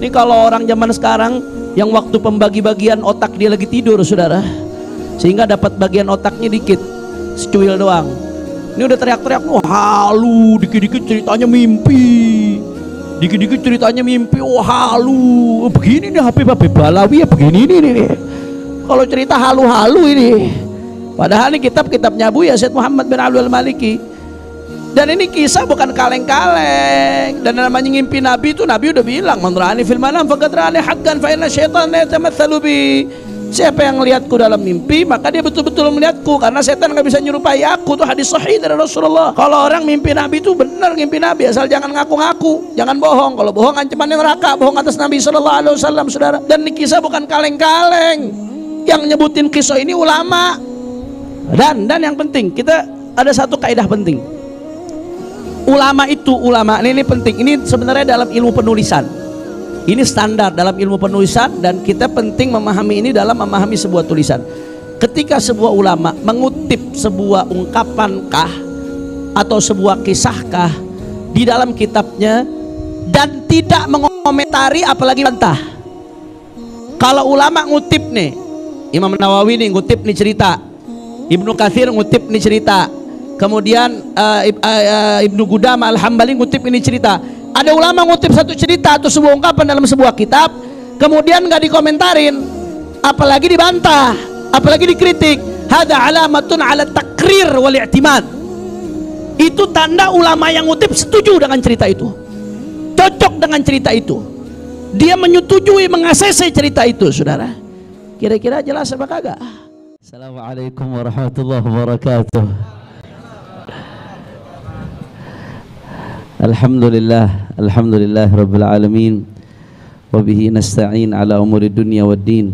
Ini kalau orang zaman sekarang yang waktu pembagi bagian otak dia lagi tidur saudara sehingga dapat bagian otaknya dikit secuil doang ini udah teriak-teriak wah oh, halu dikit-dikit ceritanya mimpi dikit-dikit ceritanya mimpi oh halu begini nih HP babi Balawi ya begini nih, nih, kalau cerita halu-halu ini padahal ini kitab kitabnya Abu Yazid Muhammad bin Abdul Maliki dan ini kisah bukan kaleng-kaleng. Dan namanya ngimpi Nabi itu Nabi udah bilang, "Mandrani fil manam faqadrani haqqan fa inna syaitana yatamatsalu bi." Siapa yang melihatku dalam mimpi, maka dia betul-betul melihatku karena setan nggak bisa nyerupai aku. tuh hadis sahih dari Rasulullah. Kalau orang mimpi Nabi itu benar mimpi Nabi, asal jangan ngaku-ngaku, jangan bohong. Kalau bohong ancamannya neraka, bohong atas Nabi Shallallahu alaihi wasallam, Saudara. Dan ini kisah bukan kaleng-kaleng. Yang nyebutin kisah ini ulama. Dan dan yang penting, kita ada satu kaidah penting ulama itu ulama ini, ini penting ini sebenarnya dalam ilmu penulisan ini standar dalam ilmu penulisan dan kita penting memahami ini dalam memahami sebuah tulisan ketika sebuah ulama mengutip sebuah ungkapan kah atau sebuah kisah kah di dalam kitabnya dan tidak mengomentari apalagi bantah kalau ulama ngutip nih Imam Nawawi nih ngutip nih cerita Ibnu Kathir ngutip nih cerita Kemudian uh, Ibnu Gudam Al-Hambali ngutip ini cerita. Ada ulama ngutip satu cerita atau sebuah ungkapan dalam sebuah kitab, kemudian nggak dikomentarin, apalagi dibantah, apalagi dikritik. Hada alamatun ala takrir wal i'timad. Itu tanda ulama yang ngutip setuju dengan cerita itu. Cocok dengan cerita itu. Dia menyetujui, mengasese cerita itu, Saudara. Kira-kira jelas apa kagak? Assalamualaikum warahmatullahi wabarakatuh. الحمد لله الحمد لله رب العالمين وبه نستعين على أمور الدنيا والدين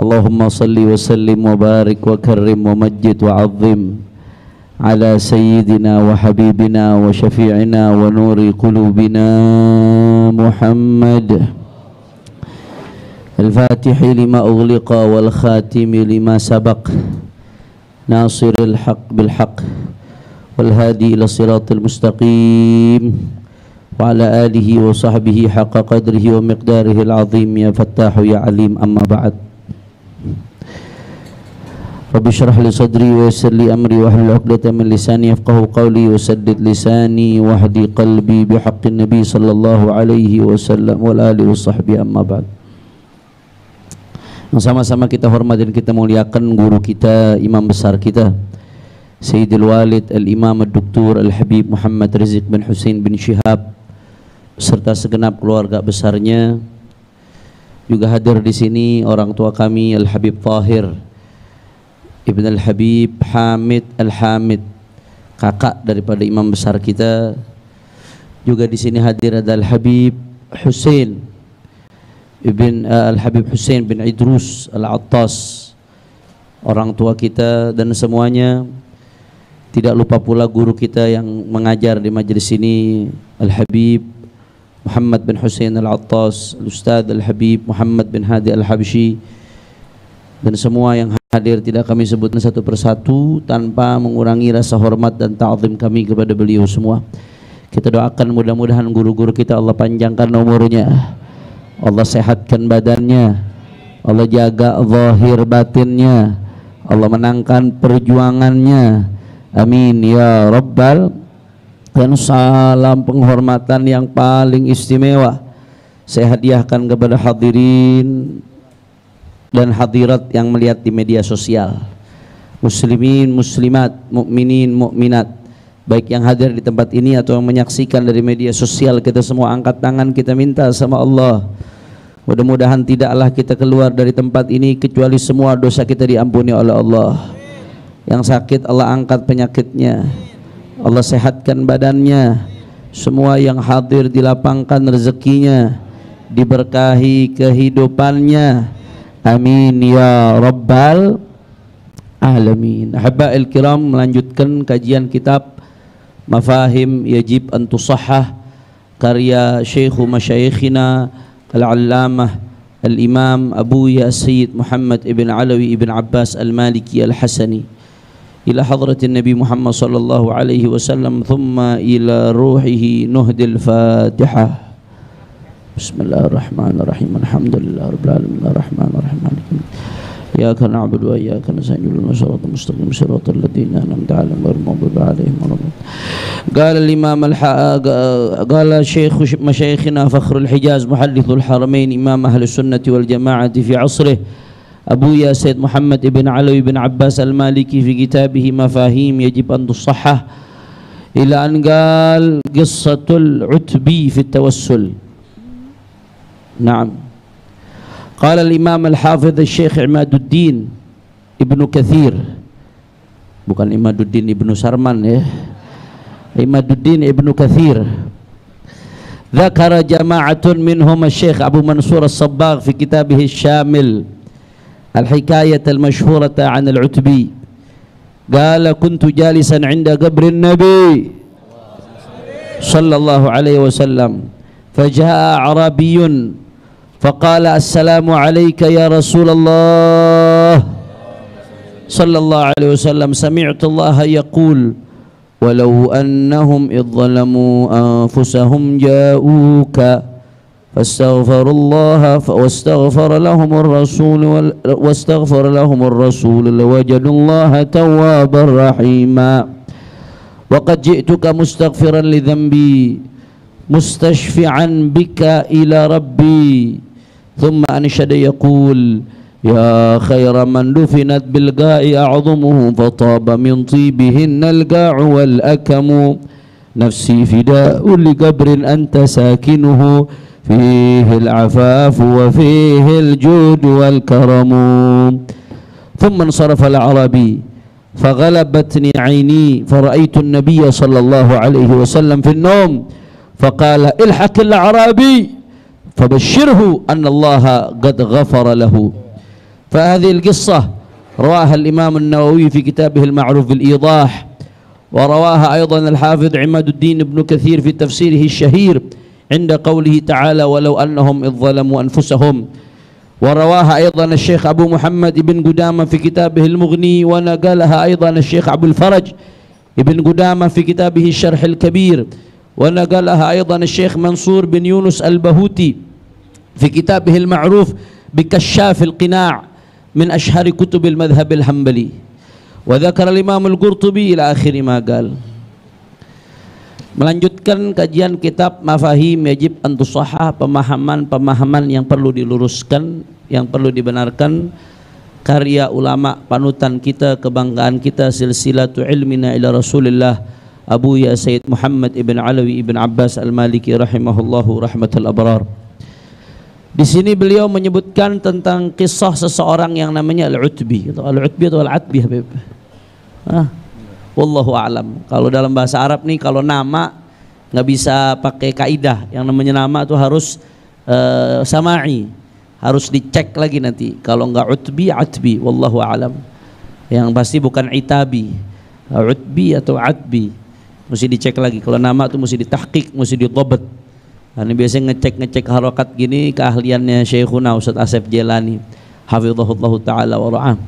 اللهم صل وسلم وبارك وكرم ومجد وعظم على سيدنا وحبيبنا وشفيعنا ونور قلوبنا محمد الفاتح لما أغلق والخاتم لما سبق ناصر الحق بالحق والهادي إلى الصراط المستقيم وعلى آله وصحبه حق قدره ومقداره العظيم يا فتاح يا عليم أما بعد رب اشرح لي صدري ويسر لي أمري واحلل عقدة من لساني يفقه قولي وسدد لساني واهدي قلبي بحق النبي صلى الله عليه وسلم والآل والصحب أما بعد Sama-sama kita hormati dan kita muliakan guru kita, imam besar kita, Walid Al-Imam الوالد الإمام al Habib Muhammad Rizik bin Hussein bin Syihab serta segenap keluarga besarnya juga hadir di sini orang tua kami Al Habib Tahir Ibn Al Habib Hamid Al Hamid kakak daripada imam besar kita juga di sini hadir ada Al Habib Hussein Ibn uh, eh, Al Habib Hussein bin Idrus Al Attas orang tua kita dan semuanya tidak lupa pula guru kita yang mengajar di majlis ini Al-Habib Muhammad bin Hussein Al-Attas Al-Ustaz Al-Habib Muhammad bin Hadi Al-Habshi Dan semua yang hadir tidak kami sebutkan satu persatu Tanpa mengurangi rasa hormat dan ta'zim kami kepada beliau semua Kita doakan mudah-mudahan guru-guru kita Allah panjangkan umurnya Allah sehatkan badannya Allah jaga zahir batinnya Allah menangkan perjuangannya Amin ya Robbal dan salam penghormatan yang paling istimewa saya hadiahkan kepada hadirin dan hadirat yang melihat di media sosial muslimin muslimat mukminin mukminat baik yang hadir di tempat ini atau yang menyaksikan dari media sosial kita semua angkat tangan kita minta sama Allah mudah-mudahan tidaklah kita keluar dari tempat ini kecuali semua dosa kita diampuni oleh Allah yang sakit Allah angkat penyakitnya. Allah sehatkan badannya. Semua yang hadir dilapangkan rezekinya. Diberkahi kehidupannya. Amin ya rabbal alamin. Habail kiram melanjutkan kajian kitab Mafahim Yajib Antusahah karya Syekh Masyayikhina Al-Allamah Al-Imam Abu Ya Sayyid Muhammad Ibn Alawi Ibn Abbas Al-Maliki Al-Hasani إلى حضرة النبي محمد صلى الله عليه وسلم ثم إلى روحه نهدي الفاتحة بسم الله الرحمن الرحيم الحمد لله رب العالمين الرحمن الرحيم إياك نعبد وإياك نستعين اهدنا الصراط المستقيم صراط الذين أنعمت عليهم غير المغضوب عليهم ولا قال الإمام الح... قال شيخ مشايخنا فخر الحجاز محدث الحرمين إمام أهل السنة والجماعة في عصره أبويا سيد محمد بن علي بن عباس المالكي في كتابه مفاهيم يجب أن تصحح إلى أن قال قصة العتبي في التوسل نعم قال الإمام الحافظ الشيخ عماد الدين ابن كثير bukan Imaduddin Ibnu Sarman ya Imaduddin ابن Kathir إيه؟ ذكر جماعة منهم الشيخ أبو منصور الصباغ في كتابه الشامل الحكاية المشهورة عن العتبي قال كنت جالسا عند قبر النبي صلى الله عليه وسلم فجاء عربي فقال السلام عليك يا رسول الله صلى الله عليه وسلم سمعت الله يقول ولو أنهم إذ ظلموا أنفسهم جاءوك فاستغفروا الله واستغفر لهم الرسول واستغفر لهم الرسول لوجدوا الله توابا رحيما وقد جئتك مستغفرا لذنبي مستشفعا بك إلى ربي ثم أنشد يقول يا خير من دفنت بالقاء أعظمه فطاب من طيبهن القاع والأكم نفسي فداء لقبر أنت ساكنه فيه العفاف وفيه الجود والكرم ثم انصرف العربي فغلبتني عيني فرأيت النبي صلى الله عليه وسلم في النوم فقال الحق الأعرابي فبشره أن الله قد غفر له فهذه القصة رواها الإمام النووي في كتابه المعروف بالإيضاح ورواها أيضا الحافظ عماد الدين بن كثير في تفسيره الشهير عند قوله تعالى ولو أنهم إذ ظلموا أنفسهم ورواها أيضا الشيخ أبو محمد بن قدامة في كتابه المغني ونقلها أيضا الشيخ أبو الفرج بن قدامة في كتابه الشرح الكبير ونقلها أيضا الشيخ منصور بن يونس البهوتي في كتابه المعروف بكشاف القناع من أشهر كتب المذهب الحنبلي وذكر الإمام القرطبي إلى آخر ما قال Melanjutkan kajian kitab Mafahim Yajib Antusahah Pemahaman-pemahaman yang perlu diluruskan Yang perlu dibenarkan Karya ulama panutan kita Kebanggaan kita Silsilatu ilmina ila Rasulillah Abu Ya Sayyid Muhammad Ibn Alawi Ibn Abbas Al-Maliki Rahimahullahu Rahmatul Abrar Di sini beliau menyebutkan tentang kisah seseorang yang namanya Al-Utbi Al-Utbi atau Al-Atbi Habib? Ah, Wallahu alam. Kalau dalam bahasa Arab nih kalau nama nggak bisa pakai kaidah. Yang namanya nama itu harus uh, samai. Harus dicek lagi nanti. Kalau nggak utbi atbi wallahu alam. Yang pasti bukan itabi. Utbi atau atbi. Mesti dicek lagi. Kalau nama itu mesti ditahqiq, mesti ditobat. Nah, ini biasanya ngecek-ngecek harokat gini keahliannya Syekhuna Ustaz Asep Jelani. Hafizahullah Ta'ala wa ra'am.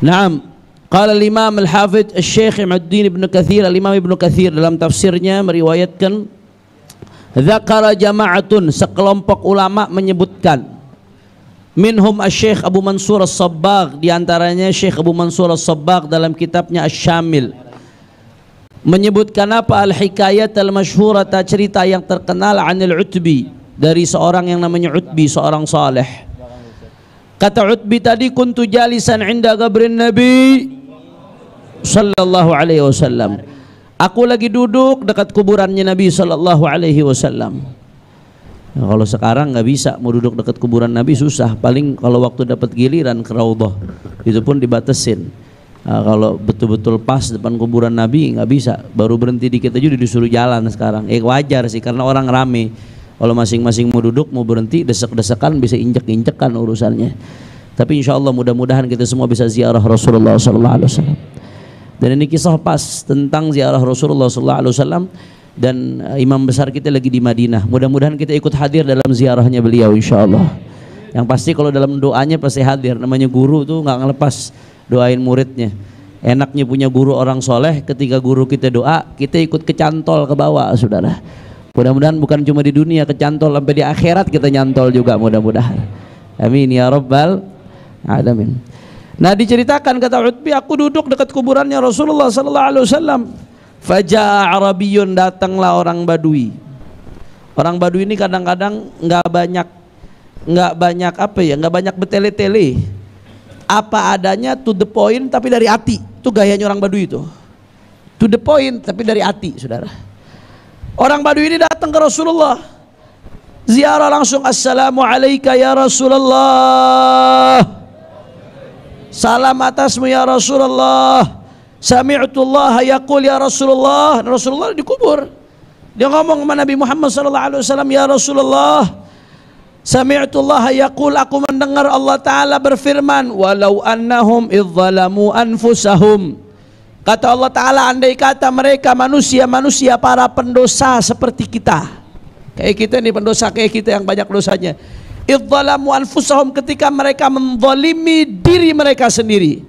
Naam, Qala al-Imam al-Hafidh Syekh Imaduddin Ibnu Katsir, al-Imam Ibnu Katsir dalam tafsirnya meriwayatkan Zakara jama'atun sekelompok ulama menyebutkan Minhum Syekh Abu Mansur As-Sabbagh di antaranya Syekh Abu Mansur As-Sabbagh dalam kitabnya Asy-Syamil menyebutkan apa al-hikayat al-masyhurata cerita yang terkenal anil Utbi dari seorang yang namanya Utbi seorang saleh kata Utbi tadi kuntu jalisan inda gabrin nabi sallallahu alaihi wasallam. Aku lagi duduk dekat kuburannya Nabi sallallahu alaihi wasallam. kalau sekarang nggak bisa mau duduk dekat kuburan Nabi susah. Paling kalau waktu dapat giliran ke itu pun dibatesin. Nah, kalau betul-betul pas depan kuburan Nabi nggak bisa. Baru berhenti dikit aja disuruh jalan sekarang. Eh wajar sih karena orang rame. Kalau masing-masing mau duduk mau berhenti desek-desekan bisa injek-injekan urusannya. Tapi insya Allah mudah-mudahan kita semua bisa ziarah Rasulullah Sallallahu Alaihi Wasallam. Dan ini kisah pas tentang ziarah Rasulullah sallallahu alaihi wasallam dan eh, imam besar kita lagi di Madinah. Mudah-mudahan kita ikut hadir dalam ziarahnya beliau insyaallah. Yang pasti kalau dalam doanya pasti hadir. Namanya guru tuh nggak ngelepas doain muridnya. Enaknya punya guru orang soleh, ketika guru kita doa, kita ikut kecantol ke bawah, saudara. Mudah-mudahan bukan cuma di dunia kecantol, sampai di akhirat kita nyantol juga mudah-mudahan. Amin ya Rabbal Alamin. Nah diceritakan kata Utbi aku duduk dekat kuburannya Rasulullah sallallahu alaihi wasallam. Faja Arabiyun datanglah orang Badui. Orang Badui ini kadang-kadang nggak banyak enggak banyak apa ya enggak banyak betele-tele apa adanya to the point tapi dari hati itu gayanya orang Badui itu to the point tapi dari hati saudara orang Badui ini datang ke Rasulullah ziarah langsung assalamualaikum ya Rasulullah Salam atasmu ya Rasulullah. Sami'atullah yaqul ya Rasulullah. Rasulullah dikubur. Dia ngomong sama Nabi Muhammad sallallahu alaihi wasallam, "Ya Rasulullah, Sami'atullah yaqul aku mendengar Allah taala berfirman, walau annahum idzalamu anfusahum." Kata Allah taala andai kata mereka manusia-manusia para pendosa seperti kita. Kayak kita nih pendosa kayak kita yang banyak dosanya idzalamu anfusahum ketika mereka menzalimi diri mereka sendiri.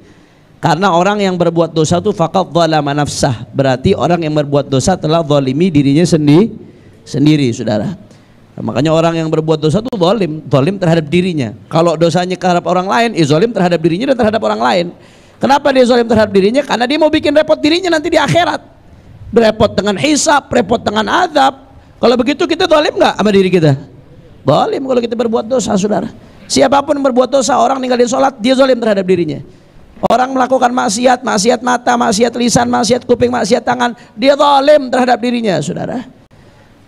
Karena orang yang berbuat dosa itu faqad zalama nafsah. Berarti orang yang berbuat dosa telah zalimi dirinya sendiri sendiri, Saudara. Nah, makanya orang yang berbuat dosa itu zalim, zalim terhadap dirinya. Kalau dosanya terhadap orang lain, izolim ya zalim terhadap dirinya dan terhadap orang lain. Kenapa dia zalim terhadap dirinya? Karena dia mau bikin repot dirinya nanti di akhirat. Berepot dengan hisap, repot dengan azab. Kalau begitu kita zalim nggak sama diri kita? Zalim kalau kita berbuat dosa, saudara. Siapapun berbuat dosa, orang ninggalin sholat, dia zalim terhadap dirinya. Orang melakukan maksiat, maksiat mata, maksiat lisan, maksiat kuping, maksiat tangan, dia zalim terhadap dirinya, saudara.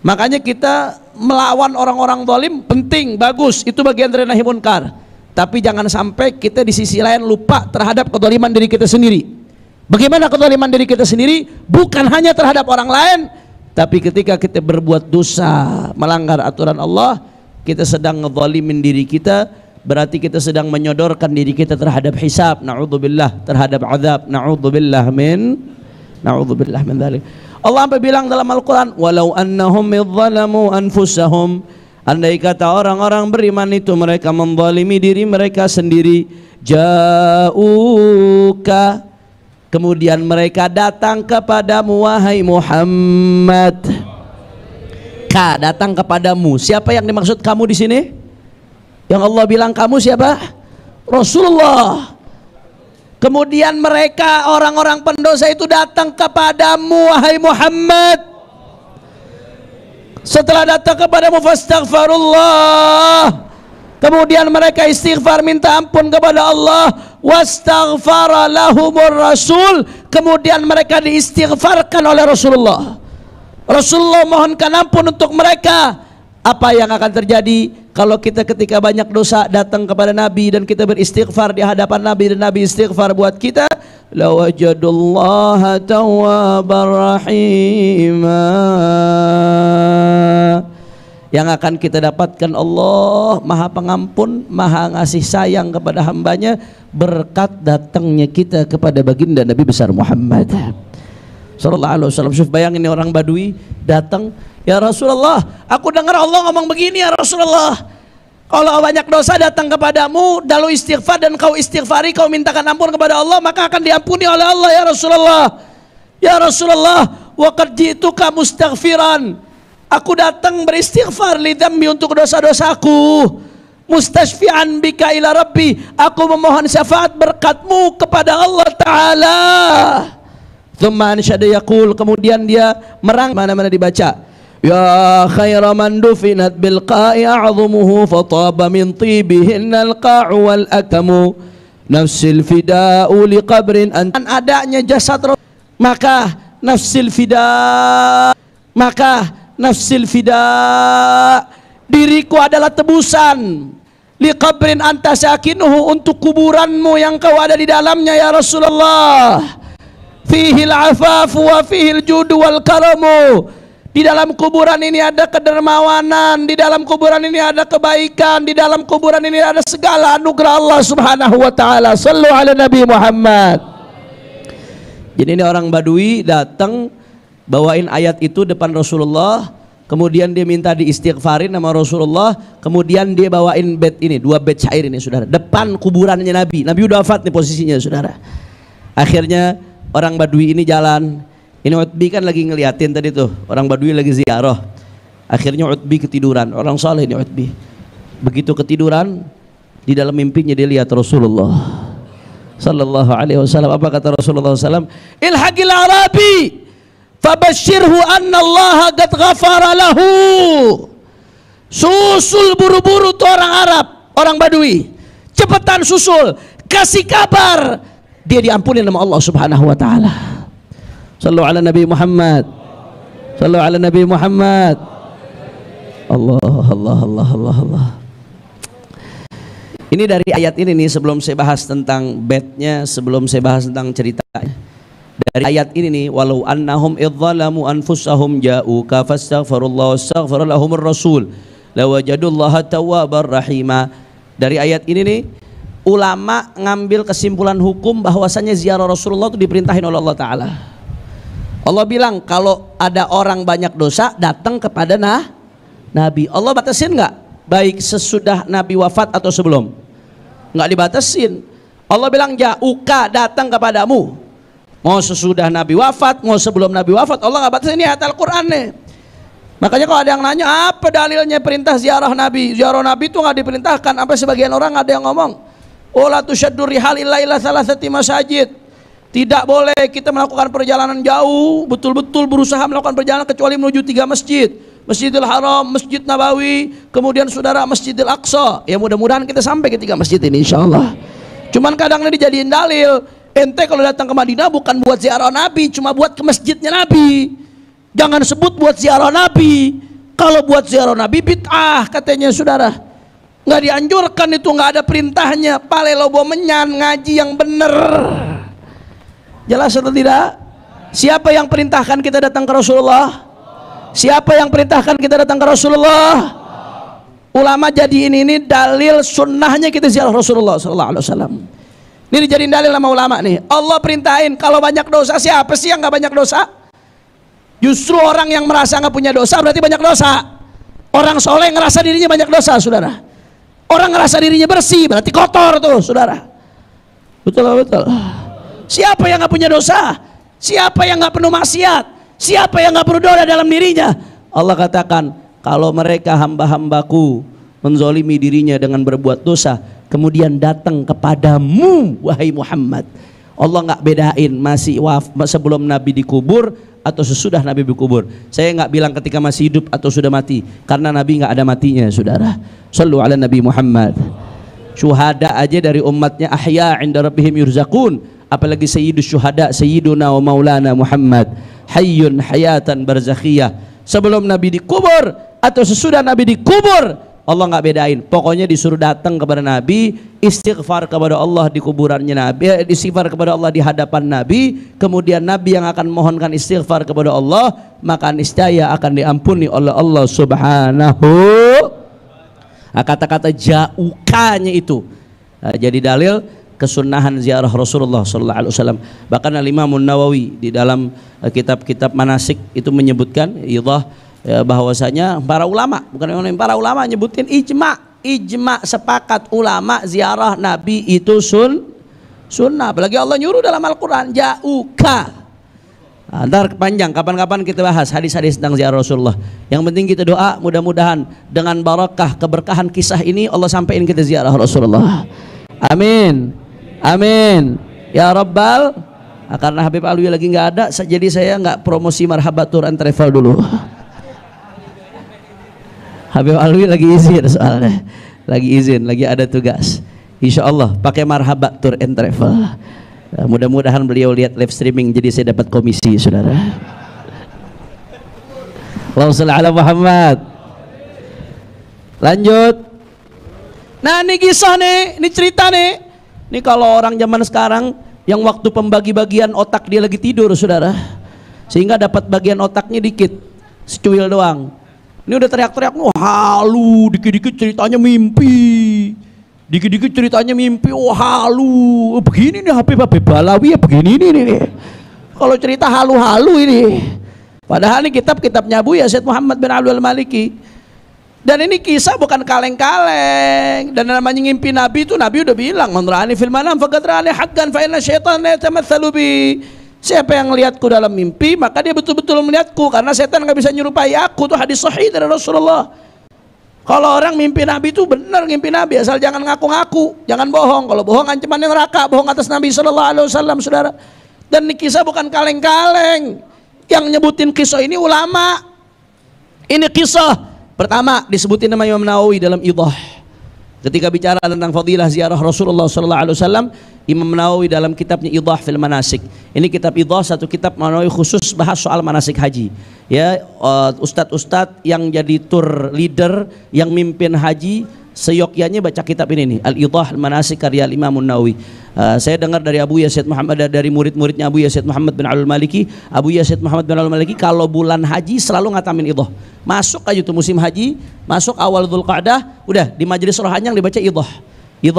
Makanya kita melawan orang-orang zalim penting, bagus, itu bagian dari nahi munkar. Tapi jangan sampai kita di sisi lain lupa terhadap kedoliman diri kita sendiri. Bagaimana kedoliman diri kita sendiri? Bukan hanya terhadap orang lain, tapi ketika kita berbuat dosa, melanggar aturan Allah, kita sedang ngezalimin diri kita berarti kita sedang menyodorkan diri kita terhadap hisab naudzubillah terhadap azab naudzubillah min naudzubillah min dzalik Allah sampai bilang dalam Al-Qur'an walau annahum idzalamu anfusahum andai kata orang-orang beriman itu mereka membalimi diri mereka sendiri ja'uka kemudian mereka datang kepadamu wahai Muhammad mereka datang kepadamu. Siapa yang dimaksud kamu di sini? Yang Allah bilang kamu siapa? Rasulullah. Kemudian mereka orang-orang pendosa itu datang kepadamu wahai Muhammad. Setelah datang kepadamu fastaghfirullah. Kemudian mereka istighfar minta ampun kepada Allah wastaghfara lahumur rasul. Kemudian mereka diistighfarkan oleh Rasulullah. Rasulullah mohonkan ampun untuk mereka apa yang akan terjadi kalau kita ketika banyak dosa datang kepada Nabi dan kita beristighfar di hadapan Nabi dan Nabi istighfar buat kita lawajadullah tawwabar rahima yang akan kita dapatkan Allah maha pengampun maha ngasih sayang kepada hambanya berkat datangnya kita kepada baginda Nabi besar Muhammad Sallallahu Alaihi Wasallam. Syuf bayangin ini orang Badui datang, ya Rasulullah, aku dengar Allah ngomong begini ya Rasulullah. Kalau banyak dosa datang kepadamu, lalu istighfar dan kau istighfari, kau mintakan ampun kepada Allah, maka akan diampuni oleh Allah ya Rasulullah. Ya Rasulullah, waqad kamu mustaghfiran. Aku datang beristighfar lidami untuk dosa-dosaku. Mustasfian bika ila Rabbi. Aku memohon syafaat berkatmu kepada Allah Ta'ala. Thumma ansyada yaqul kemudian dia merang mana-mana dibaca. Ya khaira man dufinat bil qa'i fataba min tibihin al wal akamu nafsil fida'u li qabrin an adanya jasad maka nafsil fida maka nafsil fida diriku adalah tebusan li qabrin anta sakinuhu untuk kuburanmu yang kau ada di dalamnya ya Rasulullah fihil afafu wa fihil judu wal karamu di dalam kuburan ini ada kedermawanan, di dalam kuburan ini ada kebaikan, di dalam kuburan ini ada segala anugerah Allah Subhanahu wa taala. Sallu ala Nabi Muhammad. Jadi ini orang Badui datang bawain ayat itu depan Rasulullah, kemudian dia minta diistighfarin sama Rasulullah, kemudian dia bawain bed ini, dua bed syair ini Saudara, depan kuburannya Nabi. Nabi udah wafat nih posisinya Saudara. Akhirnya orang Badui ini jalan. Ini Utbi kan lagi ngeliatin tadi tuh, orang Badui lagi ziarah. Akhirnya Utbi ketiduran, orang soleh ini Utbi. Begitu ketiduran, di dalam mimpinya dia lihat Rasulullah sallallahu alaihi wasallam. Apa kata Rasulullah sallam? Ilhaqil Arabi fabashirhu anna Allah qad ghafara lahu. Susul buru-buru tuh orang Arab, orang Badui. Cepetan susul, kasih kabar dia diampuni nama Allah Subhanahu wa taala. Sallu ala Nabi Muhammad. Sallu ala Nabi Muhammad. Allah Allah Allah Allah Allah. Ini dari ayat ini nih sebelum saya bahas tentang bednya, sebelum saya bahas tentang ceritanya. Dari ayat ini nih, walau annahum idzalamu anfusahum ja'uka fastaghfirullah wastaghfir lahumur rasul lawajadullah tawwabar rahima. Dari ayat ini nih ulama ngambil kesimpulan hukum bahwasanya ziarah Rasulullah itu diperintahin oleh Allah taala. Allah bilang kalau ada orang banyak dosa datang kepada nah Nabi. Allah batasin nggak? Baik sesudah Nabi wafat atau sebelum? Nggak dibatasin. Allah bilang ya uka datang kepadamu. Mau sesudah Nabi wafat, mau sebelum Nabi wafat, Allah nggak batasin ini ayat Al-Qur'an nih. Makanya kalau ada yang nanya apa dalilnya perintah ziarah Nabi? Ziarah Nabi itu nggak diperintahkan. Apa sebagian orang ada yang ngomong? Wala tuh syadduri illa salah salasati masajid. Tidak boleh kita melakukan perjalanan jauh, betul-betul berusaha melakukan perjalanan kecuali menuju tiga masjid. Masjidil Haram, Masjid Nabawi, kemudian saudara Masjidil Aqsa. Ya mudah-mudahan kita sampai ke tiga masjid ini insya Allah. Cuman kadang ini dijadiin dalil, ente kalau datang ke Madinah bukan buat ziarah Nabi, cuma buat ke masjidnya Nabi. Jangan sebut buat ziarah Nabi. Kalau buat ziarah Nabi bid'ah katanya saudara nggak dianjurkan itu nggak ada perintahnya pale lobo menyan ngaji yang bener jelas atau tidak siapa yang perintahkan kita datang ke Rasulullah siapa yang perintahkan kita datang ke Rasulullah ulama jadi ini ini dalil sunnahnya kita ziarah Rasulullah Sallallahu Alaihi Wasallam ini dijadiin dalil sama ulama nih Allah perintahin kalau banyak dosa siapa sih yang nggak banyak dosa justru orang yang merasa nggak punya dosa berarti banyak dosa orang soleh ngerasa dirinya banyak dosa saudara Orang ngerasa dirinya bersih, berarti kotor tuh, saudara. Betul betul. Siapa yang nggak punya dosa? Siapa yang nggak penuh maksiat? Siapa yang nggak doa dalam dirinya? Allah katakan, kalau mereka hamba-hambaku menzolimi dirinya dengan berbuat dosa, kemudian datang kepadamu, wahai Muhammad Allah nggak bedain masih waf sebelum Nabi dikubur atau sesudah Nabi dikubur. Saya nggak bilang ketika masih hidup atau sudah mati karena Nabi nggak ada matinya, saudara. Sallu ala Nabi Muhammad. Syuhada aja dari umatnya ahya inda rabbihim yurzakun. Apalagi sayyidus syuhada sayyiduna wa maulana Muhammad hayyun hayatan barzakhiyah. Sebelum Nabi dikubur atau sesudah Nabi dikubur Allah nggak bedain. Pokoknya disuruh datang kepada Nabi, istighfar kepada Allah di kuburannya Nabi, eh, istighfar kepada Allah di hadapan Nabi, kemudian Nabi yang akan mohonkan istighfar kepada Allah, maka niscaya akan diampuni oleh Allah Subhanahu. Nah, kata-kata jaukanya itu nah, jadi dalil kesunahan ziarah Rasulullah Sallallahu Alaihi Wasallam. Bahkan Al Imam Nawawi di dalam eh, kitab-kitab manasik itu menyebutkan idah ya, bahwasanya para ulama bukan yang lain para ulama nyebutin ijma ijma sepakat ulama ziarah nabi itu sun sunnah apalagi Allah nyuruh dalam Al-Qur'an jauka Nah, ntar panjang kapan-kapan kita bahas hadis-hadis tentang ziarah Rasulullah. Yang penting kita doa mudah-mudahan dengan barakah keberkahan kisah ini Allah sampaikan kita ziarah Rasulullah. Amin. Amin. Ya Rabbal. Ah, karena Habib Alwi lagi nggak ada, jadi saya nggak promosi Marhabatur and Travel dulu. Habib Alwi lagi izin soalnya. Lagi izin, lagi ada tugas. Insya Allah pakai marhabat tour and travel. Mudah-mudahan beliau lihat live streaming jadi saya dapat komisi, saudara. Allah ala Muhammad. Lanjut. Nah ini kisah nih, ini cerita nih. Ini kalau orang zaman sekarang yang waktu pembagi-bagian otak dia lagi tidur, saudara. Sehingga dapat bagian otaknya dikit, secuil doang. Ini udah teriak-teriak, wah halu, dikit-dikit ceritanya mimpi. Dikit-dikit ceritanya mimpi, wah halu. Oh, begini nih Habib-Habib Balawi ya begini nih. nih. Kalau cerita halu-halu ini. Padahal ini kitab-kitabnya ya Syed Muhammad bin Abdul Maliki. Dan ini kisah bukan kaleng-kaleng. Dan namanya ngimpi Nabi itu Nabi udah bilang, "Man ra'ani fil manam faqad ra'ani haqqan fa inna syaitan yatamatsalu bi." Siapa yang melihatku dalam mimpi, maka dia betul-betul melihatku karena setan nggak bisa nyerupai aku Itu hadis sahih dari Rasulullah. Kalau orang mimpi Nabi itu benar mimpi Nabi asal jangan ngaku-ngaku, jangan bohong. Kalau bohong ancamannya neraka, bohong atas Nabi Shallallahu saudara. Dan ini kisah bukan kaleng-kaleng. Yang nyebutin kisah ini ulama. Ini kisah pertama disebutin nama Imam Nawawi dalam idah Ketika bicara tentang fadilah ziarah Rasulullah sallallahu alaihi wasallam, Imam Nawawi dalam kitabnya Idhah fil Manasik. Ini kitab Idhah satu kitab Nawawi khusus bahas soal manasik haji. Ya, eh, ustadz-ustadz yang jadi tour leader yang mimpin haji seyogyanya baca kitab ini nih Al Idhah Manasik karya Imam Nawawi Eh, saya dengar dari Abu Yazid Muhammad eh, dari murid-muridnya Abu Yazid Muhammad bin Alul Maliki, Abu Yazid Muhammad bin Alul Maliki kalau bulan haji selalu ngatamin idoh Masuk aja tuh musim haji, masuk awal Dzulqa'dah, udah di majelis rohanyang dibaca idoh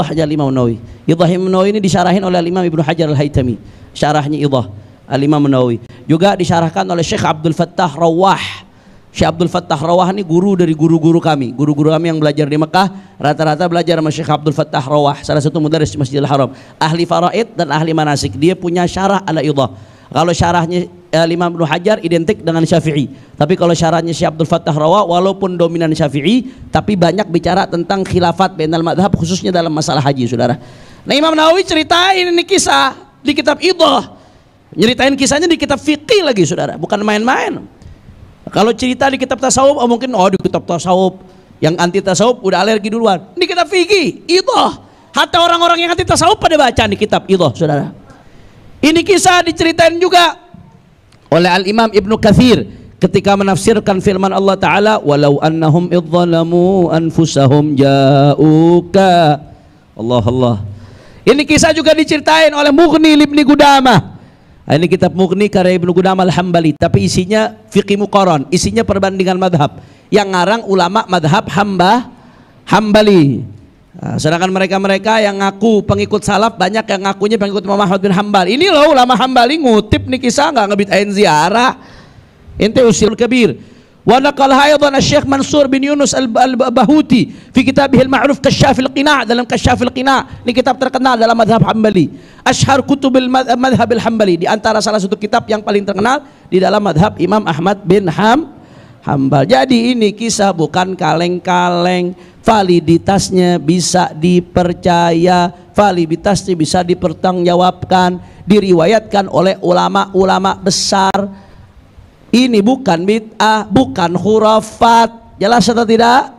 aja Imam Nawawi. idoh Imam Nawawi ini disyarahin oleh Imam Ibnu Hajar Al-Haitami. Syarahnya idoh Al-Imam Nawawi. Juga disyarahkan oleh Syekh Abdul Fattah Rawah Syekh Abdul Fattah Rawah ini guru dari guru-guru kami. Guru-guru kami yang belajar di Mekah rata-rata belajar sama Syekh Abdul Fattah Rawah, salah satu mudaris Masjidil Haram, ahli faraid dan ahli manasik. Dia punya syarah ala Allah. Kalau syarahnya eh, Imam Ibn Hajar identik dengan Syafi'i. Tapi kalau syarahnya Syekh Abdul Fattah Rawah walaupun dominan Syafi'i tapi banyak bicara tentang khilafat bainal madhab khususnya dalam masalah haji, Saudara. Nah, Imam Nawawi ceritain ini kisah di kitab Idah. Nyeritain kisahnya di kitab fiqih lagi, Saudara. Bukan main-main. Kalau cerita di kitab tasawuf, oh mungkin oh di kitab tasawuf yang anti tasawuf udah alergi duluan. Ini kitab fikih, itu hatta orang-orang yang anti tasawuf pada baca di kitab itu, saudara. Ini kisah diceritain juga oleh Al Imam Ibnu Kathir ketika menafsirkan firman Allah Taala, walau annahum idzalamu anfusahum jauka. Allah Allah. Ini kisah juga diceritain oleh Mughni ibni Gudama. Ini kitab murni karya Ibnu Qudamah Al-Hambali, tapi isinya fikih muqaran, isinya perbandingan madhab. Yang ngarang ulama madhab hamba Hambali. Nah, sedangkan mereka-mereka yang ngaku pengikut salaf banyak yang ngakunya pengikut Imam Ahmad bin Hambal. Ini loh ulama Hambali ngutip nih kisah nggak ngebitain ziarah. Ente usil kebir. Walakal asy Syekh Mansur bin Yunus al-Bahuti fi kitabih al-ma'ruf Kasyaf al-Qina' dalam Kasyaf al-Qina' ini kitab terkenal dalam mazhab Hambali. Ashar kutub mazhab al-Hambali di antara salah satu kitab yang paling terkenal di dalam mazhab Imam Ahmad bin Ham Hambal. Jadi ini kisah bukan kaleng-kaleng, validitasnya bisa dipercaya, validitasnya bisa dipertanggungjawabkan, diriwayatkan oleh ulama-ulama besar ini bukan bid'ah, bukan hurafat. Jelas atau tidak?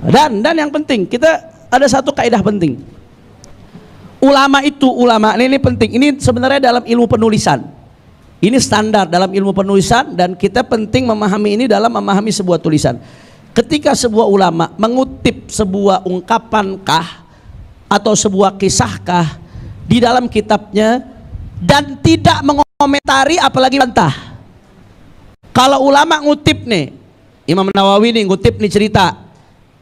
Dan dan yang penting, kita ada satu kaidah penting. Ulama itu ulama ini, ini penting. Ini sebenarnya dalam ilmu penulisan. Ini standar dalam ilmu penulisan dan kita penting memahami ini dalam memahami sebuah tulisan. Ketika sebuah ulama mengutip sebuah ungkapankah atau sebuah kisahkah di dalam kitabnya dan tidak mengomentari apalagi bantah. Kalau ulama ngutip nih, Imam Nawawi nih ngutip nih cerita,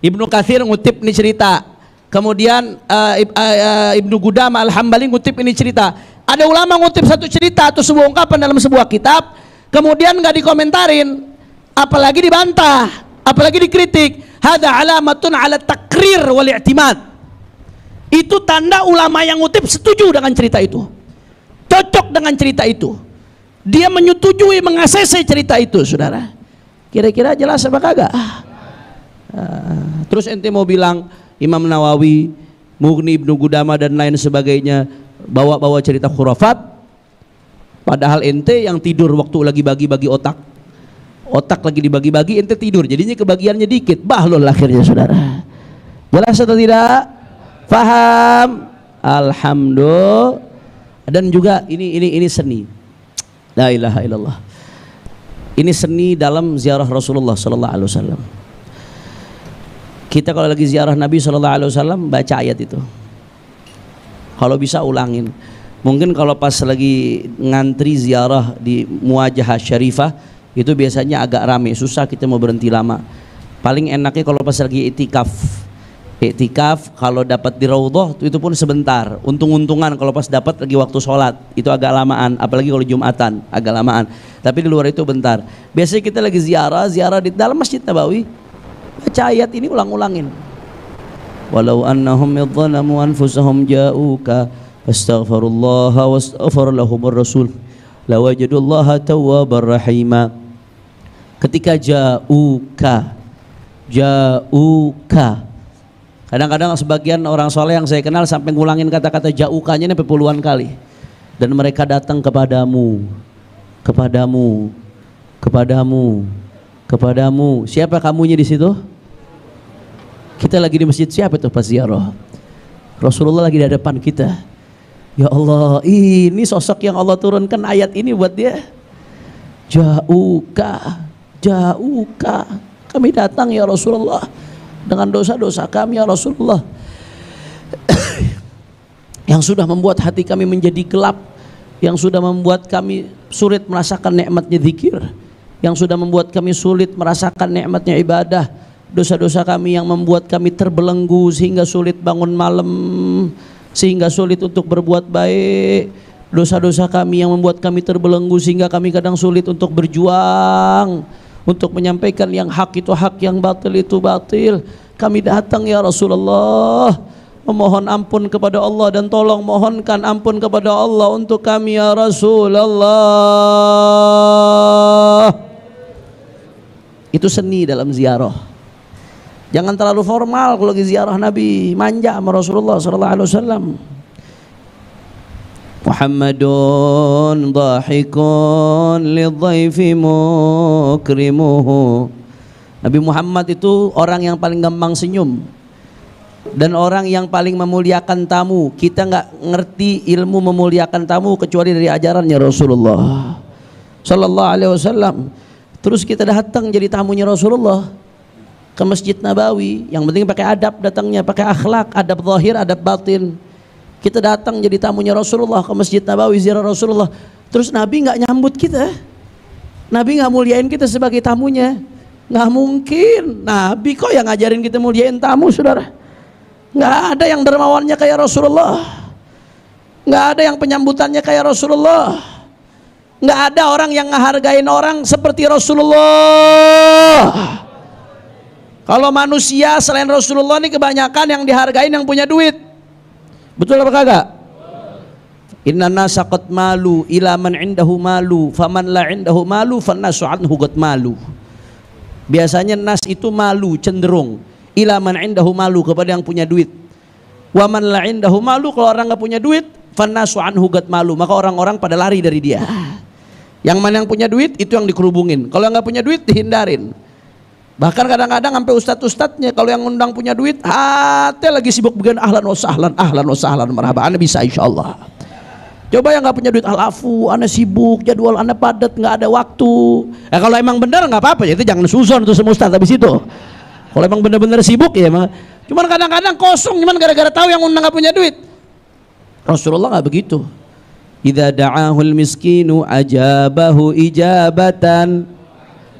Ibnu Katsir ngutip nih cerita, kemudian uh, Ibnu Gudam Al-Hambali ngutip ini cerita. Ada ulama ngutip satu cerita atau sebuah ungkapan dalam sebuah kitab, kemudian nggak dikomentarin, apalagi dibantah, apalagi dikritik. Hada alamatun ala takrir wal Itu tanda ulama yang ngutip setuju dengan cerita itu cocok dengan cerita itu. Dia menyetujui mengakses cerita itu, saudara. Kira-kira jelas apa kagak? Ah. Ah. terus ente mau bilang Imam Nawawi, Mughni Ibnu Gudama dan lain sebagainya bawa-bawa cerita khurafat padahal ente yang tidur waktu lagi bagi-bagi otak otak lagi dibagi-bagi ente tidur jadinya kebagiannya dikit bahlul akhirnya saudara jelas atau tidak faham alhamdulillah dan juga ini ini ini seni. La ilaha illallah. Ini seni dalam ziarah Rasulullah sallallahu alaihi wasallam. Kita kalau lagi ziarah Nabi sallallahu alaihi wasallam baca ayat itu. Kalau bisa ulangin. Mungkin kalau pas lagi ngantri ziarah di Muajah Syarifah itu biasanya agak rame, susah kita mau berhenti lama. Paling enaknya kalau pas lagi itikaf Iktikaf kalau dapat di Raudhah itu pun sebentar. Untung-untungan kalau pas dapat lagi waktu sholat itu agak lamaan, apalagi kalau Jumatan agak lamaan. Tapi di luar itu bentar. Biasanya kita lagi ziarah, ziarah di dalam Masjid Nabawi baca ayat ini ulang-ulangin. Walau annahum yadzalamu anfusahum ja'uka fastaghfirullaha wastaghfar lahumur rasul lawajadullaha tawwabar rahima. Ketika ja'uka ja'uka Kadang-kadang sebagian orang soleh yang saya kenal sampai ngulangin kata-kata jaukannya ini puluhan kali. Dan mereka datang kepadamu, kepadamu, kepadamu, kepadamu. Siapa kamunya di situ? Kita lagi di masjid siapa tuh pas ziarah? Rasulullah lagi di hadapan kita. Ya Allah, ini sosok yang Allah turunkan ayat ini buat dia. Jauka, jauka. Kami datang ya Rasulullah dengan dosa-dosa kami ya Rasulullah yang sudah membuat hati kami menjadi gelap yang sudah membuat kami sulit merasakan nikmatnya zikir yang sudah membuat kami sulit merasakan nikmatnya ibadah dosa-dosa kami yang membuat kami terbelenggu sehingga sulit bangun malam sehingga sulit untuk berbuat baik dosa-dosa kami yang membuat kami terbelenggu sehingga kami kadang sulit untuk berjuang untuk menyampaikan yang hak itu hak yang batil itu batil kami datang ya Rasulullah memohon ampun kepada Allah dan tolong mohonkan ampun kepada Allah untuk kami ya Rasulullah itu seni dalam ziarah jangan terlalu formal kalau ziarah Nabi manja sama Rasulullah sallallahu alaihi wasallam محمد ضاحك للضيف مكرمه Nabi Muhammad itu orang yang paling gampang senyum dan orang yang paling memuliakan tamu kita nggak ngerti ilmu memuliakan tamu kecuali dari ajarannya Rasulullah Sallallahu Alaihi Wasallam terus kita datang jadi tamunya Rasulullah ke Masjid Nabawi yang penting pakai adab datangnya pakai akhlak adab zahir adab batin kita datang jadi tamunya Rasulullah ke Masjid Nabawi ziarah Rasulullah. Terus Nabi nggak nyambut kita. Nabi nggak muliain kita sebagai tamunya. Nggak mungkin. Nabi kok yang ngajarin kita muliain tamu, saudara. Nggak ada yang dermawannya kayak Rasulullah. Nggak ada yang penyambutannya kayak Rasulullah. Nggak ada orang yang ngehargain orang seperti Rasulullah. Kalau manusia selain Rasulullah ini kebanyakan yang dihargain yang punya duit. Betul apa kagak? Inna nasa qad malu ila man indahu malu faman la indahu malu nasu anhu qad malu. Biasanya nas itu malu cenderung ila man indahu malu kepada yang punya duit. Wa man la indahu malu kalau orang nggak punya duit nasu anhu qad malu maka orang-orang pada lari dari dia. Ah. Yang mana yang punya duit itu yang dikerubungin. Kalau nggak punya duit dihindarin. Bahkan kadang-kadang sampai ustadz-ustadznya kalau yang undang punya duit, hati lagi sibuk begini ahlan wa sahlan, ahlan wa sahlan marhaba. Anda bisa insya Allah. Coba yang nggak punya duit alafu, anda sibuk, jadwal anda padat, nggak ada waktu. Ya kalau emang benar nggak apa-apa, jadi ya, jangan susun itu semua ustadz habis itu. Kalau emang benar-benar sibuk ya emang Cuman kadang-kadang kosong, cuman gara-gara tahu yang undang nggak punya duit. Rasulullah nggak begitu. Idza da'ahul miskinu ajabahu ijabatan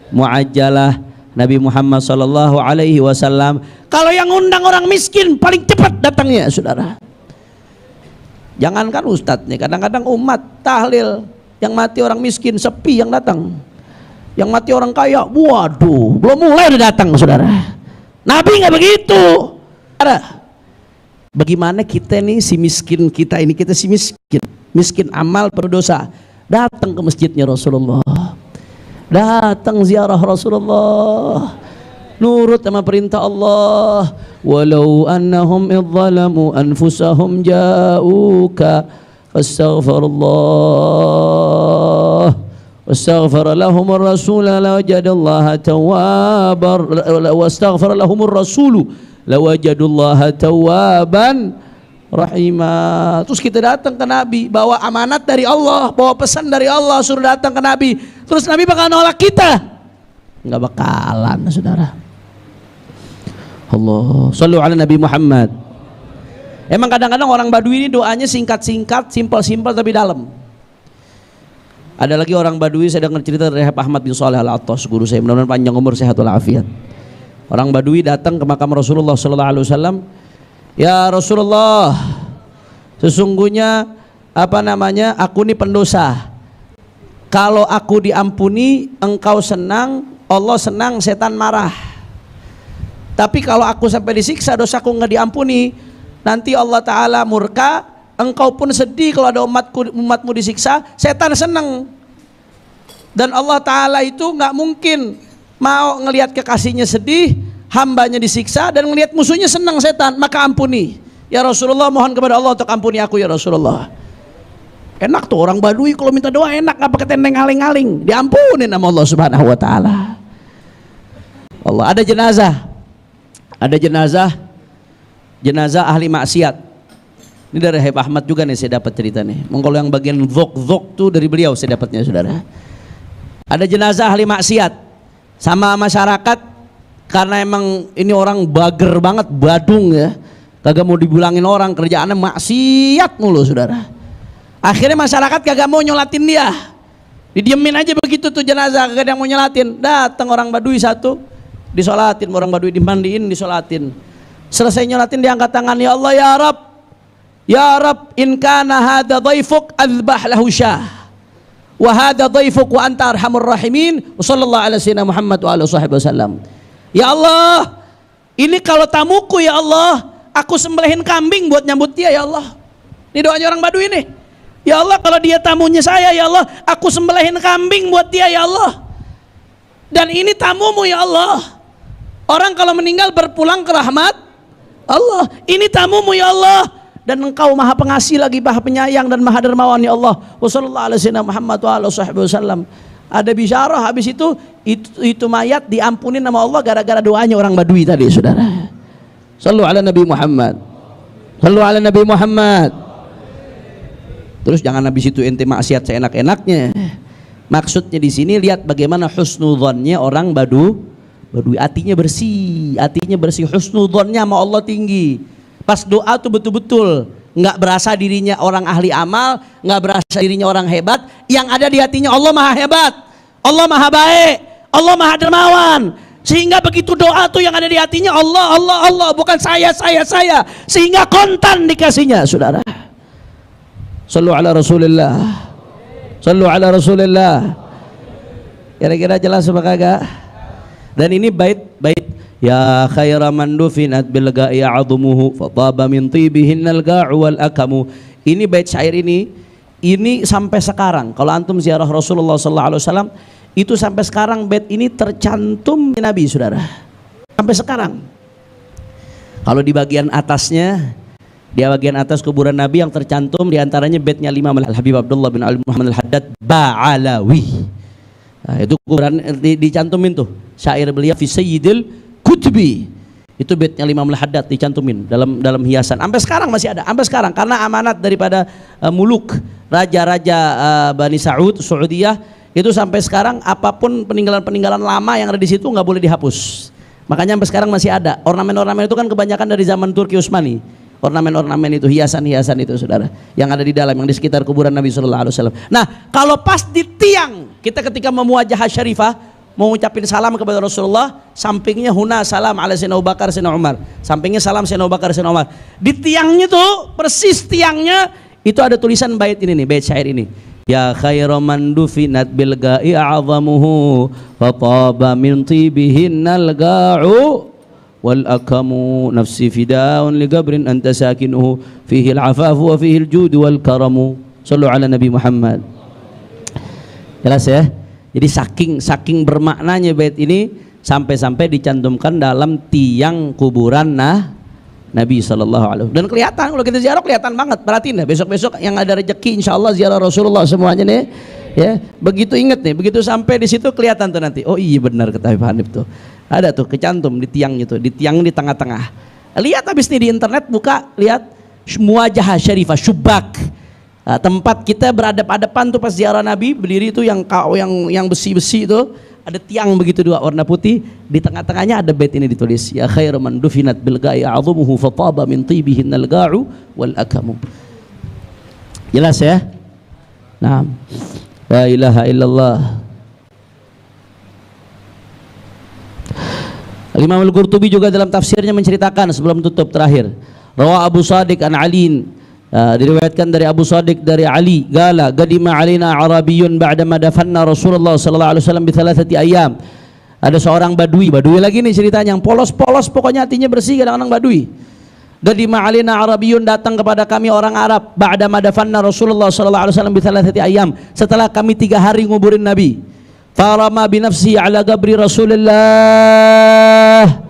mu'ajjalah Nabi Muhammad Shallallahu Alaihi Wasallam. Kalau yang undang orang miskin paling cepat datangnya, saudara. Jangankan ustadznya, kadang-kadang umat tahlil yang mati orang miskin sepi yang datang. Yang mati orang kaya, waduh, belum mulai udah datang, saudara. Nabi nggak begitu, ada. Bagaimana kita nih si miskin kita ini kita si miskin, miskin amal berdosa datang ke masjidnya Rasulullah datang ziarah Rasulullah nurut sama perintah Allah walau annahum idzalamu anfusahum ja'uka fastaghfirullah واستغفر لهم الرسول لوجد الله توابا واستغفر لهم الرسول لوجد الله توابا rahimah. Terus kita datang ke Nabi, bawa amanat dari Allah, bawa pesan dari Allah, suruh datang ke Nabi. Terus Nabi bakal nolak kita. Enggak bakalan, Saudara. Allah, sallu ala Nabi Muhammad. Emang kadang-kadang orang Badui ini doanya singkat-singkat, simpel-simpel tapi dalam. Ada lagi orang Badui saya dengar cerita dari Ahmad bin Saleh Al-Attas, guru saya. Mudah-mudahan panjang umur sehat walafiat. Orang Badui datang ke makam Rasulullah sallallahu alaihi wasallam, Ya Rasulullah, sesungguhnya apa namanya? Aku ini pendosa. Kalau aku diampuni, engkau senang, Allah senang, setan marah. Tapi kalau aku sampai disiksa, dosaku nggak diampuni, nanti Allah Taala murka, engkau pun sedih kalau ada umatku umatmu disiksa, setan senang. Dan Allah Taala itu nggak mungkin mau ngelihat kekasihnya sedih, hambanya disiksa dan melihat musuhnya senang setan maka ampuni ya Rasulullah mohon kepada Allah untuk ampuni aku ya Rasulullah enak tuh orang badui kalau minta doa enak nggak ketendeng aling-aling diampuni nama Allah subhanahu wa ta'ala Allah ada jenazah ada jenazah jenazah ahli maksiat ini dari Habib Ahmad juga nih saya dapat cerita nih. mongkol yang bagian vok vok tuh dari beliau saya dapatnya saudara. Ada jenazah ahli maksiat sama masyarakat karena emang ini orang bager banget, badung ya. Kagak mau dibulangin orang, kerjaannya maksiat mulu saudara. Akhirnya masyarakat kagak mau nyolatin dia. Didiemin aja begitu tuh jenazah, kagak ada yang mau nyolatin. Datang orang badui satu, disolatin, orang badui dimandiin, disolatin. Selesai nyolatin diangkat tangan, ya Allah ya Arab. Ya Arab, in kana hadha daifuk azbah lahu syah. Wa hadha daifuk wa antar hamur rahimin. Wa sallallahu ala sayyidina Muhammad wa ala Wa sallam. Ya Allah, ini kalau tamuku ya Allah, aku sembelihin kambing buat nyambut dia ya Allah. Ini doanya orang Badu ini. Ya Allah, kalau dia tamunya saya ya Allah, aku sembelihin kambing buat dia ya Allah. Dan ini tamumu ya Allah. Orang kalau meninggal berpulang ke rahmat Allah. Ini tamumu ya Allah. Dan engkau maha pengasih lagi, maha penyayang dan maha dermawan ya Allah. Wassalamualaikum warahmatullahi wabarakatuh ada bisyarah habis itu, itu itu mayat diampuni nama Allah gara-gara doanya orang Badui tadi saudara selalu ala Nabi Muhammad selalu ala Nabi Muhammad terus jangan habis itu ente maksiat seenak-enaknya maksudnya di sini lihat bagaimana husnudzonnya orang Badu Badui hatinya bersih hatinya bersih husnudzonnya sama Allah tinggi pas doa tuh betul-betul nggak berasa dirinya orang ahli amal, nggak berasa dirinya orang hebat. Yang ada di hatinya Allah maha hebat, Allah maha baik, Allah maha dermawan. Sehingga begitu doa tuh yang ada di hatinya Allah, Allah, Allah, bukan saya, saya, saya. Sehingga kontan dikasihnya, saudara. Sallu ala rasulullah Sallu ala rasulullah Kira-kira jelas apa kagak? Dan ini bait bait يا خير من دفنت بالغاء عظمه فطاب من طيبهن الغاء والأكم ini bait syair ini ini sampai sekarang kalau antum ziarah Rasulullah sallallahu alaihi wasallam itu sampai sekarang bait ini tercantum di Nabi Saudara sampai sekarang kalau di bagian atasnya di bagian atas kuburan Nabi yang tercantum diantaranya bednya lima Al Habib Abdullah bin Ali Muhammad Al Haddad Ba'alawi. Nah, itu kuburan di, dicantumin tuh syair beliau fi sayyidil Qutbi. Itu bednya Imam Al-Haddad dicantumin dalam dalam hiasan. Sampai sekarang masih ada, sampai sekarang karena amanat daripada uh, muluk raja-raja uh, Bani Saud Saudiyah itu sampai sekarang apapun peninggalan-peninggalan lama yang ada di situ nggak boleh dihapus. Makanya sampai sekarang masih ada. Ornamen-ornamen itu kan kebanyakan dari zaman Turki Utsmani. Ornamen-ornamen itu, hiasan-hiasan itu saudara. Yang ada di dalam, yang di sekitar kuburan Nabi Sallallahu Alaihi Wasallam. Nah kalau pas di tiang, kita ketika memuajah syarifah, mengucapkan salam kepada Rasulullah sampingnya huna salam ala Sina Abu Bakar Sina Umar sampingnya salam Sina Abu Bakar Sina Umar di tiangnya tuh persis tiangnya itu ada tulisan bait ini nih bait syair ini Ya khairu man dufinat bil ga'i a'zamuhu wa taba min tibihinnal ga'u wal akamu nafsi fidaun li gabrin anta sakinuhu fihi al afafu wa fihi al wal karamu sallu ala nabi Muhammad Jelas ya jadi saking saking bermaknanya bait ini sampai-sampai dicantumkan dalam tiang kuburan nah Nabi Shallallahu Alaihi Wasallam. Dan kelihatan kalau kita ziarah kelihatan banget. berarti nih besok-besok yang ada rezeki, insya Allah ziarah Rasulullah semuanya nih. Ya, begitu inget nih, begitu sampai di situ kelihatan tuh nanti. Oh iya benar kata Habib Hanif tuh. Ada tuh kecantum di tiang itu, di tiang di tengah-tengah. Lihat habis nih di internet buka, lihat Muajah Syarifah Subak Eh, tempat kita beradap adapan tuh pas ziarah Nabi berdiri itu yang yang yang besi-besi itu ada tiang begitu dua warna putih di tengah-tengahnya ada bait ini ditulis ya khairu man dufinat bil ga'i a'dhumuhu taba min tibihi al ga'u wal akamu jelas ya nah la ilaha illallah Imam Al-Qurtubi juga dalam tafsirnya menceritakan sebelum tutup terakhir Rawa Abu Sadiq an Alin Ah, diriwayatkan dari Abu Sadiq dari Ali gala gadima alina arabiyun ba'da madafanna Rasulullah sallallahu alaihi wasallam bi thalathati ayyam ada seorang badui badui lagi nih ceritanya yang polos-polos pokoknya hatinya bersih kadang-kadang badui gadima alina arabiyun datang kepada kami orang Arab ba'da madafanna Rasulullah sallallahu alaihi wasallam bi thalathati ayyam setelah kami tiga hari nguburin Nabi farama binafsi ala gabri Rasulullah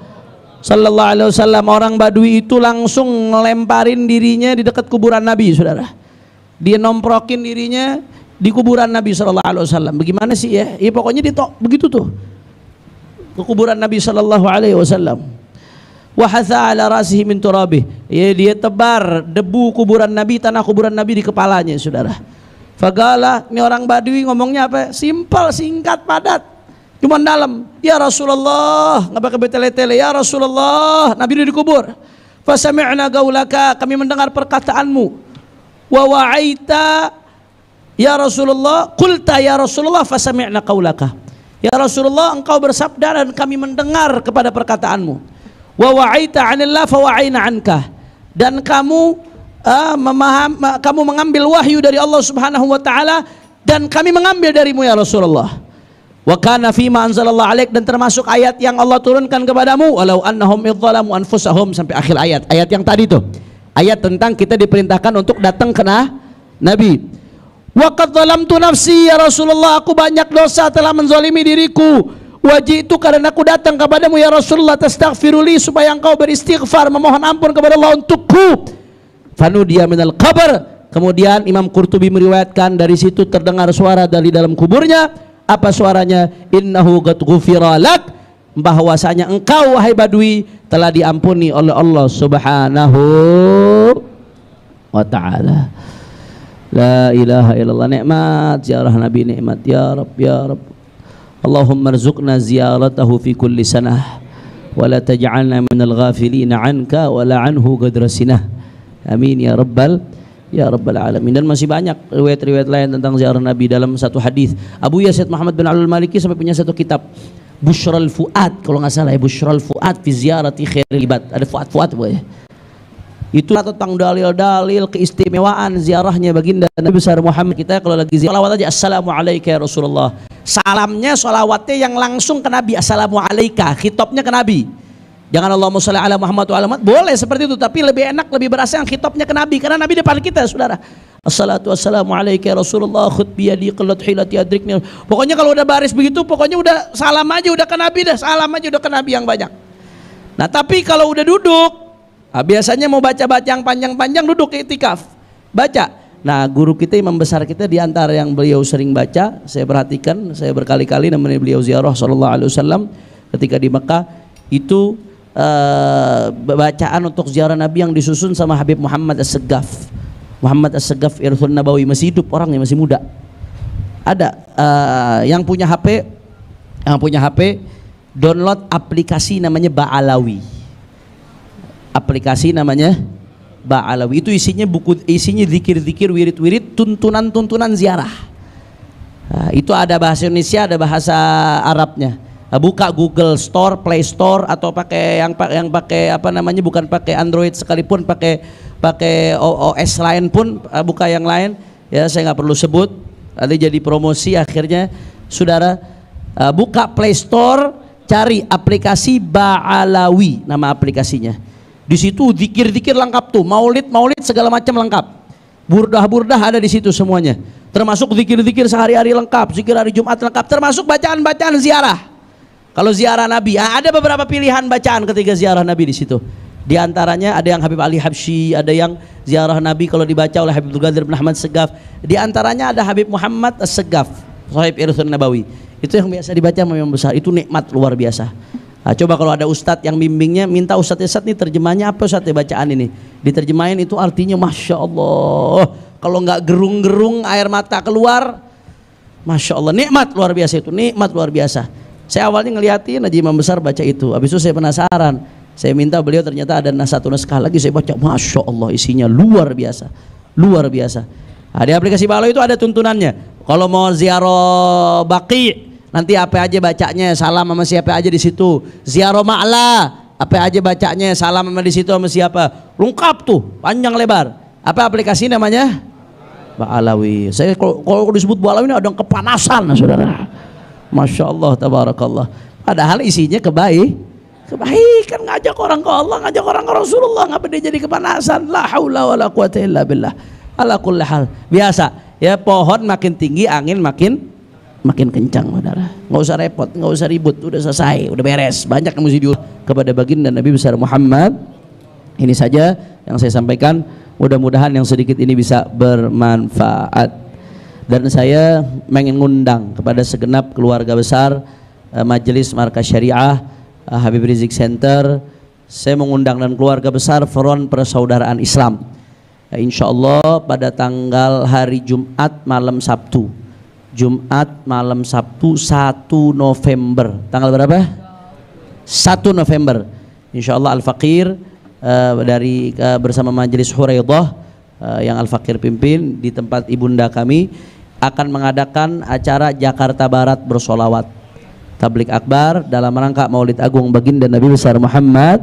Sallallahu alaihi wasallam orang Badui itu langsung ngelemparin dirinya di dekat kuburan Nabi, saudara. Dia nomprokin dirinya di kuburan Nabi Sallallahu alaihi wasallam. Bagaimana sih ya? Ya pokoknya ditok begitu tuh. Ke kuburan Nabi Sallallahu alaihi wasallam. Wahatha ala rasihi min turabih. Ya, dia tebar debu kuburan Nabi, tanah kuburan Nabi di kepalanya, saudara. Fagala, ini orang Badui ngomongnya apa? Simpel, singkat, padat. Cuma dalam, ya Rasulullah, nggak pakai betele-tele, ya Rasulullah, Nabi udah dikubur. Fasami'na gaulaka, kami mendengar perkataanmu. Wa wa'aita ya Rasulullah, kulta ya Rasulullah fasami'na gaulaka. Ya Rasulullah, engkau bersabda dan kami mendengar kepada perkataanmu. Wa wa'aita 'anillah fa wa'aina 'anka. Dan kamu uh, memaham, kamu mengambil wahyu dari Allah Subhanahu wa taala dan kami mengambil darimu ya Rasulullah. Wa kana fima anzalallahu alaik dan termasuk ayat yang Allah turunkan kepadamu walau annahum idzalamu anfusahum sampai akhir ayat. Ayat yang tadi tuh. Ayat tentang kita diperintahkan untuk datang ke nah, Nabi. Wa qad zalamtu nafsi ya Rasulullah aku banyak dosa telah menzalimi diriku. Wajib itu karena aku datang kepadamu ya Rasulullah tastaghfiruli supaya engkau beristighfar memohon ampun kepada Allah untukku. Fanu dia minal kabar. Kemudian Imam Qurtubi meriwayatkan dari situ terdengar suara dari dalam kuburnya apa suaranya? Innahu qad ghufiralak bahwasanya engkau wahai badui telah diampuni oleh Allah Subhanahu wa taala. La ilaha illallah nikmat ziarah Nabi nikmat ya Rabb ya Rabb. Allahumma rzuqna ziyaratahu fi kulli sanah wa la taj'alna minal ghafilin anka wa la anhu qadrasinah. Amin ya rabbal alamin. Ya Rabbal Alamin dan masih banyak riwayat-riwayat lain tentang ziarah Nabi dalam satu hadis. Abu Yasid Muhammad bin Alul Maliki sampai punya satu kitab Bushral Fuad kalau nggak salah ya Bushral Fuad fi ziarati khairil ibad. Ada Fuad Fuad ya. Itu tentang dalil-dalil keistimewaan ziarahnya baginda Nabi besar Muhammad kita kalau lagi ziarah salawat aja assalamualaikum ya Rasulullah. Salamnya salawatnya yang langsung ke Nabi assalamualaikum, Khitobnya ke Nabi Jangan Allahumma sholli ala Muhammad wa ala Muhammad. Boleh seperti itu, tapi lebih enak, lebih berasa yang khitabnya ke Nabi karena Nabi depan kita, Saudara. Assalatu wassalamu alaika ya Rasulullah khutbi qallat hilati adrikni. Pokoknya kalau udah baris begitu, pokoknya udah salam aja udah ke Nabi dah, salam aja udah ke Nabi yang banyak. Nah, tapi kalau udah duduk, nah biasanya mau baca-baca yang panjang-panjang duduk itikaf. Baca. Nah, guru kita imam besar kita di antara yang beliau sering baca, saya perhatikan, saya berkali-kali nemeni beliau ziarah sallallahu alaihi wasallam ketika di Mekah itu uh, bacaan untuk ziarah Nabi yang disusun sama Habib Muhammad As-Segaf Muhammad As-Segaf Irthun Nabawi masih hidup orangnya masih muda ada uh, yang punya HP yang punya HP download aplikasi namanya Ba'alawi aplikasi namanya Ba'alawi itu isinya buku isinya zikir-zikir wirid-wirid tuntunan-tuntunan ziarah Nah, itu ada bahasa Indonesia, ada bahasa Arabnya. Nah, buka Google Store, Play Store atau pakai yang yang pakai apa namanya bukan pakai Android sekalipun pakai pakai OS lain pun eh, buka yang lain ya saya nggak perlu sebut nanti jadi promosi akhirnya saudara eh, buka Play Store cari aplikasi Baalawi nama aplikasinya di situ dikir-dikir lengkap tuh maulid maulid segala macam lengkap burdah-burdah ada di situ semuanya termasuk dikir-dikir sehari-hari lengkap zikir hari Jumat lengkap termasuk bacaan-bacaan ziarah kalau ziarah Nabi, ah, ada beberapa pilihan bacaan ketika ziarah Nabi di situ. Di antaranya ada yang Habib Ali Habsyi, ada yang ziarah Nabi kalau dibaca oleh Habib Ghazali bin Ahmad Segaf. Di antaranya ada Habib Muhammad Segaf, Sahib Irsun Nabawi. Itu yang biasa dibaca memang besar, itu nikmat luar biasa. Nah, coba kalau ada ustadz yang bimbingnya, minta ustadz Ustadz nih terjemahnya apa ustadz ya bacaan ini. Diterjemahin itu artinya Masya Allah. Kalau nggak gerung-gerung air mata keluar, Masya Allah nikmat luar biasa itu, nikmat luar biasa. Saya awalnya ngeliatin aja imam besar baca itu. Habis itu saya penasaran. Saya minta beliau ternyata ada satu naskah lagi saya baca. Masya Allah isinya luar biasa. Luar biasa. Nah, di aplikasi Balo itu ada tuntunannya. Kalau mau ziarah baki nanti apa aja bacanya salam sama siapa aja di situ. Ziarah ma'la apa aja bacanya salam sama di situ sama siapa. Lengkap tuh, panjang lebar. Apa aplikasi namanya? Ba'alawi. Saya kalau, kalau disebut Ba'alawi ini ada yang kepanasan, Saudara. Masya Allah tabarakallah padahal isinya kebaik kebaikan ngajak orang ke Allah ngajak orang ke Rasulullah nggak dia jadi kepanasan la haula la quwata illa billah ala kulli hal biasa ya pohon makin tinggi angin makin makin kencang saudara nggak usah repot nggak usah ribut udah selesai udah beres banyak yang mesti diurus kepada baginda Nabi besar Muhammad ini saja yang saya sampaikan mudah-mudahan yang sedikit ini bisa bermanfaat dan saya mengundang kepada segenap keluarga besar eh, Majelis Markas Syariah eh, Habib Rizik Center saya mengundang dan keluarga besar Front Persaudaraan Islam eh, Insya Allah pada tanggal hari Jumat malam Sabtu Jumat malam Sabtu 1 November tanggal berapa? 1 November Insya Allah Al-Fakir dari bersama Majelis Huraidah yang Al-Fakir pimpin di tempat ibunda kami akan mengadakan acara Jakarta Barat bersolawat tablik akbar dalam rangka Maulid Agung Baginda Nabi besar Muhammad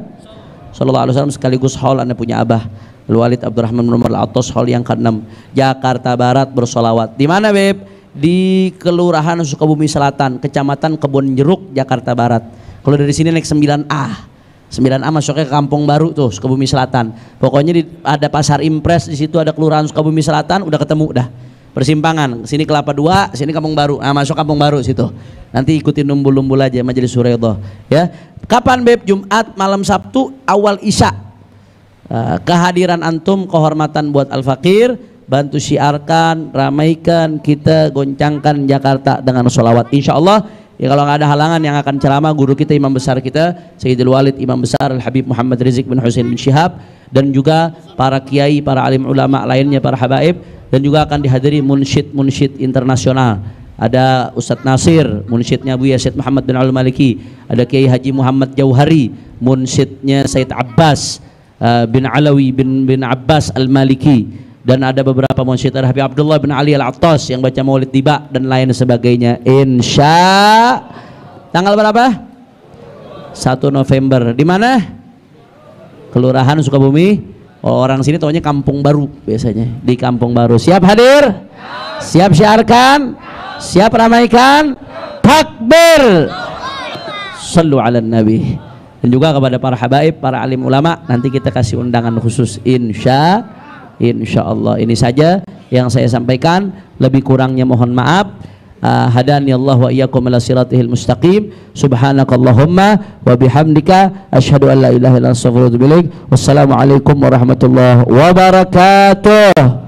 Sallallahu Alaihi Wasallam sekaligus hall anda punya abah Walid Abdurrahman nomor Atos hall yang ke-6 Jakarta Barat bersolawat di mana Beb? di Kelurahan Sukabumi Selatan Kecamatan Kebun Jeruk Jakarta Barat kalau dari sini naik 9A 9A masuknya ke Kampung Baru tuh Sukabumi Selatan. Pokoknya di, ada pasar impres di situ ada kelurahan Sukabumi Selatan udah ketemu dah persimpangan. Sini Kelapa Dua, sini Kampung Baru. Nah, masuk Kampung Baru situ. Nanti ikutin lumbul-lumbul aja majelis Surayutoh. Ya. Kapan Beb? Jumat malam Sabtu awal Isya. Ah, kehadiran antum kehormatan buat Al Fakir bantu siarkan, ramaikan kita goncangkan Jakarta dengan solawat insya Allah Ya kalau nggak ada halangan yang akan ceramah guru kita imam besar kita Sayyidul Walid imam besar Al Habib Muhammad Rizik bin Husain bin Syihab dan juga para kiai, para alim ulama lainnya, para habaib dan juga akan dihadiri munsyid-munsyid internasional ada Ustadz Nasir, munsyidnya Bu Yasid Muhammad bin Al Maliki, ada Kiai Haji Muhammad Jauhari, munsyidnya Said Abbas uh, bin Alawi bin bin Abbas Al Maliki dan ada beberapa munsyid ada Habib Abdullah bin Ali Al Attas yang baca Maulid tiba dan lain sebagainya. Insya tanggal berapa? 1 November. Di mana? Kelurahan Sukabumi Orang sini taunya Kampung Baru biasanya. Di Kampung Baru. Siap hadir? Siap syiarkan? Siap ramaikan? Takbir. selalu ala nabi. Dan juga kepada para habaib, para alim ulama, nanti kita kasih undangan khusus insya insya Allah. Ini saja yang saya sampaikan. Lebih kurangnya mohon maaf. hadani Allah wa iyyakum ila siratihil mustaqim subhanakallahumma wa bihamdika asyhadu an la ilaha illa anta astaghfiruka wa atubu ilaik wassalamu alaikum warahmatullahi wabarakatuh